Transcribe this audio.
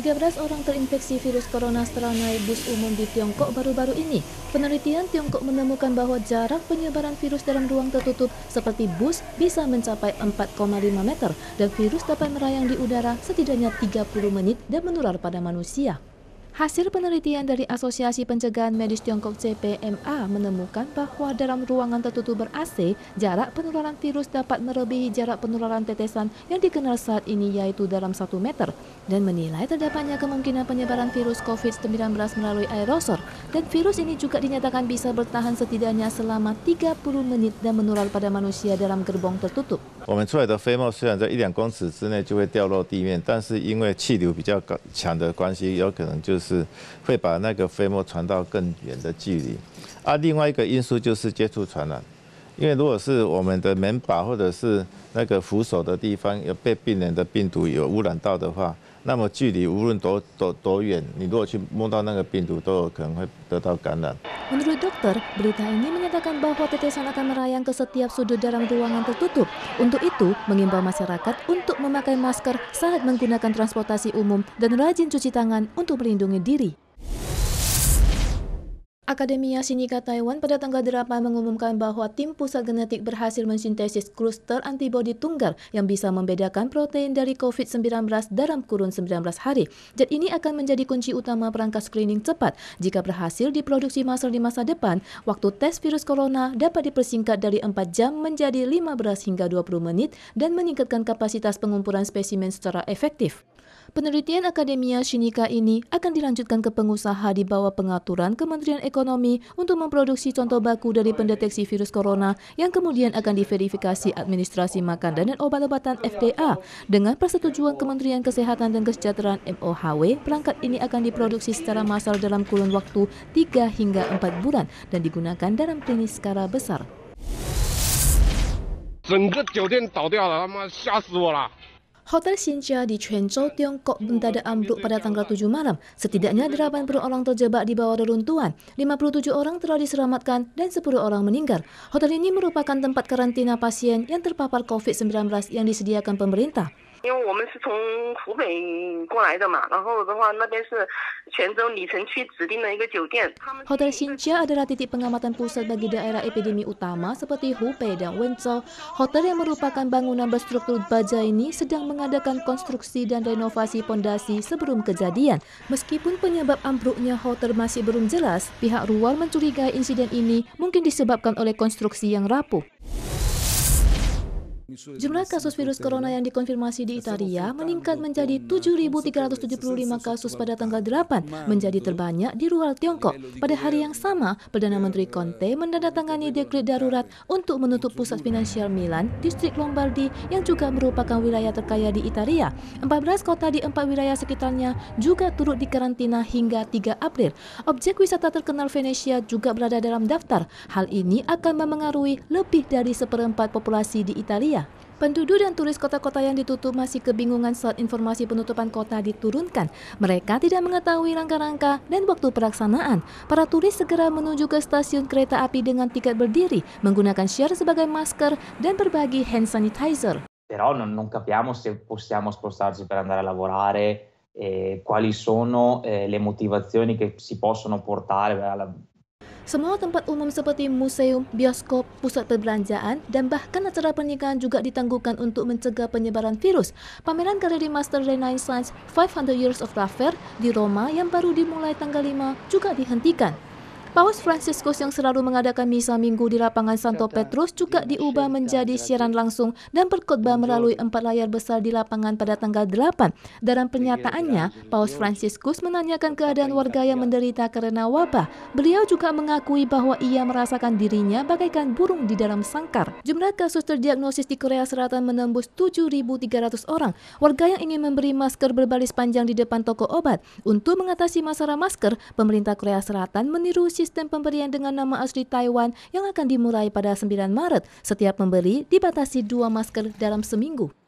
13 orang terinfeksi virus corona setelah naik bus umum di Tiongkok baru-baru ini. Penelitian Tiongkok menemukan bahwa jarak penyebaran virus dalam ruang tertutup seperti bus bisa mencapai 4,5 meter dan virus dapat merayang di udara setidaknya 30 menit dan menular pada manusia. Hasil penelitian dari Asosiasi Pencegahan Medis Tiongkok CPMA menemukan bahwa dalam ruangan tertutup ber-AC, jarak penularan virus dapat melebihi jarak penularan tetesan yang dikenal saat ini yaitu dalam 1 meter dan menilai terdapatnya kemungkinan penyebaran virus COVID-19 melalui aerosol dan virus ini juga dinyatakan bisa bertahan setidaknya selama 30 menit dan menular pada manusia dalam gerbong tertutup. 我们出来的飞沫虽然在一两公尺之内就会掉落地面，但是因为气流比较强的关系，有可能就是会把那个飞沫传到更远的距离。啊，另外一个因素就是接触传染，因为如果是我们的门把或者是那个扶手的地方有被病人的病毒有污染到的话。那么距离无论多多多远，你如果去摸到那个病毒，都有可能会得到感染。Menurut dokter, berita ini menyatakan bahwa tetesan akan merayang ke setiap sudut dalam ruangan tertutup. Untuk itu, mengimbau masyarakat untuk memakai masker saat menggunakan transportasi umum dan rajin cuci tangan untuk melindungi diri. Akademia Shinika Taiwan pada tanggal 8 mengumumkan bahwa tim pusat genetik berhasil mensintesis kluster antibodi tunggal yang bisa membedakan protein dari COVID-19 dalam kurun 19 hari. Jet ini akan menjadi kunci utama perangkat screening cepat. Jika berhasil diproduksi massal di masa depan, waktu tes virus corona dapat dipersingkat dari 4 jam menjadi 15 hingga 20 menit dan meningkatkan kapasitas pengumpulan spesimen secara efektif. Penelitian Akademia Shinika ini akan dilanjutkan ke pengusaha di bawah pengaturan Kementerian Ekonomi untuk memproduksi contoh baku dari pendeteksi virus corona yang kemudian akan diverifikasi Administrasi Makanan dan Obat-obatan FDA. Dengan persetujuan Kementerian Kesehatan dan Kesejahteraan MOHW, perangkat ini akan diproduksi secara massal dalam kurun waktu 3 hingga 4 bulan dan digunakan dalam klinis skala besar. 整个酒店倒掉了，他妈吓死我了！Hotel Xinjia di Quanzhou, Tiongkok mendadak ambruk pada tanggal 7 malam. Setidaknya 80 orang terjebak di bawah reruntuhan, 57 orang telah diselamatkan, dan 10 orang meninggal. Hotel ini merupakan tempat karantina pasien yang terpapar COVID-19 yang disediakan pemerintah. 因为我们是从湖北过来的嘛，然后的话那边是泉州鲤城区指定的一个酒店。Hotel Xinjia adalah titik pengamatan pusat bagi daerah epidemi utama seperti Hubei dan Wenzhou. Hotel yang merupakan bangunan berstruktur baja ini sedang mengadakan konstruksi dan renovasi pondasi sebelum kejadian. Meskipun penyebab ambruknya hotel masih belum jelas, pihak Ruwal mencurigai insiden ini mungkin disebabkan oleh konstruksi yang rapuh. Jumlah kasus virus corona yang dikonfirmasi di Italia meningkat menjadi 7.375 kasus pada tanggal 8, menjadi terbanyak di luar Tiongkok. Pada hari yang sama, Perdana Menteri Conte menandatangani dekret darurat untuk menutup pusat finansial Milan, distrik Lombardi yang juga merupakan wilayah terkaya di Italia. 14 kota di empat wilayah sekitarnya juga turut dikarantina hingga 3 April. Objek wisata terkenal Venesia juga berada dalam daftar. Hal ini akan memengaruhi lebih dari seperempat populasi di Italia. Indonesia. Penduduk dan turis kota-kota yang ditutup masih kebingungan saat informasi penutupan kota diturunkan. Mereka tidak mengetahui rangka-rangka dan waktu pelaksanaan. Para turis segera menuju ke stasiun kereta api dengan tiket berdiri, menggunakan share sebagai masker dan berbagi hand sanitizer. Però non, non capiamo se possiamo spostarci per andare a lavorare, eh, quali sono eh, le motivazioni che si possono portare alla semua tempat umum seperti museum, bioskop, pusat perbelanjaan, dan bahkan acara pernikahan juga ditangguhkan untuk mencegah penyebaran virus. Pameran galeri Master Renaissance 500 Years of Raffaele di Roma yang baru dimulai tanggal 5 juga dihentikan. Paus Franciscus yang selalu mengadakan misa minggu di lapangan Santo Petrus juga diubah menjadi siaran langsung dan berkhotbah melalui empat layar besar di lapangan pada tanggal 8. Dalam pernyataannya, Paus Franciscus menanyakan keadaan warga yang menderita karena wabah. Beliau juga mengakui bahwa ia merasakan dirinya bagaikan burung di dalam sangkar. Jumlah kasus terdiagnosis di Korea Selatan menembus 7.300 orang. Warga yang ingin memberi masker berbalis panjang di depan toko obat. Untuk mengatasi masalah masker, pemerintah Korea Selatan meniru sistem pemberian dengan nama asli Taiwan yang akan dimulai pada 9 Maret. Setiap pembeli dibatasi dua masker dalam seminggu.